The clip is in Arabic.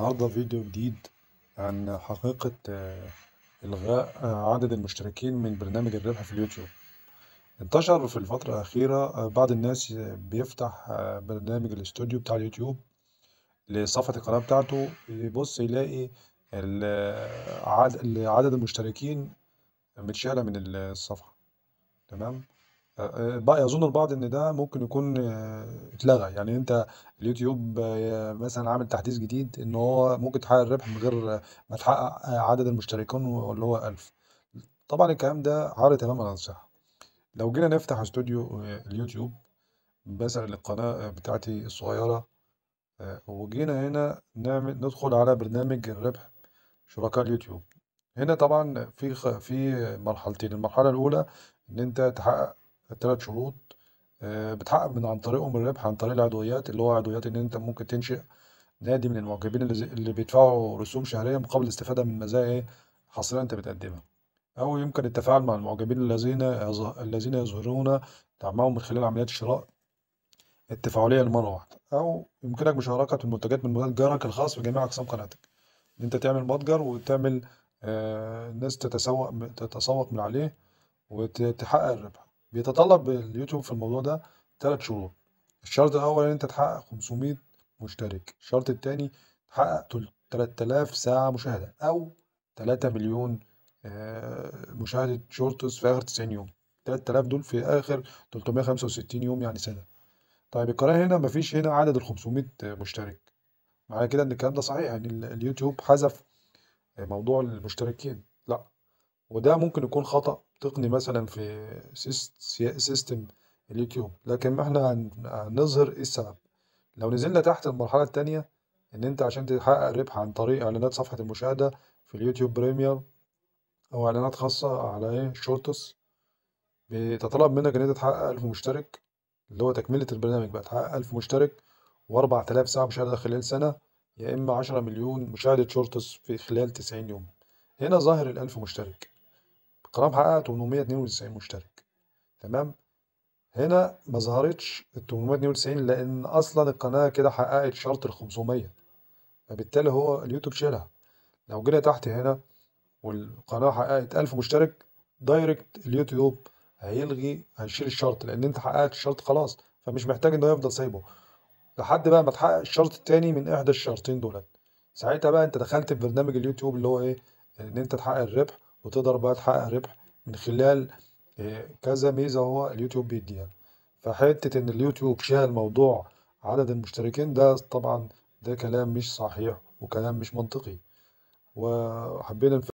النهاردة فيديو جديد عن حقيقة آه، إلغاء آه، عدد المشتركين من برنامج الربح في اليوتيوب انتشر في الفترة الأخيرة آه، بعض الناس بيفتح برنامج الاستوديو بتاع اليوتيوب لصفحة القناة بتاعته يبص يلاقي عدد المشتركين متشالة من الصفحة تمام آه، بقى يظن البعض ان ده ممكن يكون آه، اتلغى يعني انت اليوتيوب آه، مثلا عامل تحديث جديد ان هو ممكن تحقق الربح من غير ما تحقق عدد المشتركين اللي هو 1000 طبعا الكلام ده عارض تماما عن الصحه لو جينا نفتح استوديو اليوتيوب بسأل القناة بتاعتي الصغيرة وجينا هنا نعمل ندخل على برنامج الربح شركاء اليوتيوب هنا طبعا في في مرحلتين المرحلة الأولى إن أنت تحقق الثلاث شروط آه، بتحقق من عن طريقهم الربح عن طريق العضويات اللي هو عضويات ان انت ممكن تنشئ نادي من المعجبين اللي, بيدفعوا رسوم شهريه مقابل الاستفاده من مزايا إيه؟ حصريه انت بتقدمها او يمكن التفاعل مع المعجبين الذين الذين يظهرون دعمهم من خلال عمليات الشراء التفاعليه لمره واحده او يمكنك مشاركه المنتجات من متجرك الخاص بجميع اقسام قناتك ان انت تعمل متجر وتعمل آه، الناس تتسوق تتسوق من عليه وتحقق الربح بيتطلب اليوتيوب في الموضوع ده ثلاث شروط الشرط الاول ان انت تحقق 500 مشترك الشرط الثاني تحقق 3000 ساعه مشاهده او 3 مليون آه، مشاهده شورتس في اخر 90 يوم 3000 دول في اخر 365 يوم يعني سنه طيب القناه هنا مفيش هنا عدد ال 500 مشترك معنى كده ان الكلام ده صحيح يعني اليوتيوب حذف موضوع المشتركين لا وده ممكن يكون خطأ تقني مثلا في سيستم اليوتيوب لكن ما احنا هنظهر إيه السبب لو نزلنا تحت المرحله الثانيه ان انت عشان تحقق ربح عن طريق اعلانات صفحه المشاهده في اليوتيوب بريمير او اعلانات خاصه على ايه شورتس بيتطلب منك ان انت تحقق 1000 مشترك اللي هو تكمله البرنامج بقى تحقق 1000 مشترك و4000 ساعه مشاهده خلال سنه يا اما 10 مليون مشاهده شورتس في خلال 90 يوم هنا ظاهر ال 1000 مشترك القناه محققه 892 مشترك تمام هنا ما ظهرتش ال 892 لان اصلا القناه كده حققت شرط ال 500 فبالتالي هو اليوتيوب شالها لو جينا تحت هنا والقناه حققت 1000 مشترك دايركت اليوتيوب هيلغي هيشيل الشرط لان انت حققت الشرط خلاص فمش محتاج ان هو يفضل سايبه لحد بقى ما تحقق الشرط التاني من احدى الشرطين دولت ساعتها بقى انت دخلت في برنامج اليوتيوب اللي هو ايه ان انت تحقق الربح وتقدر بقى تحقق ربح من خلال آه، كذا ميزة هو اليوتيوب بيديها يعني. فحتة إن اليوتيوب شال موضوع عدد المشتركين ده طبعا ده كلام مش صحيح وكلام مش منطقي وحبينا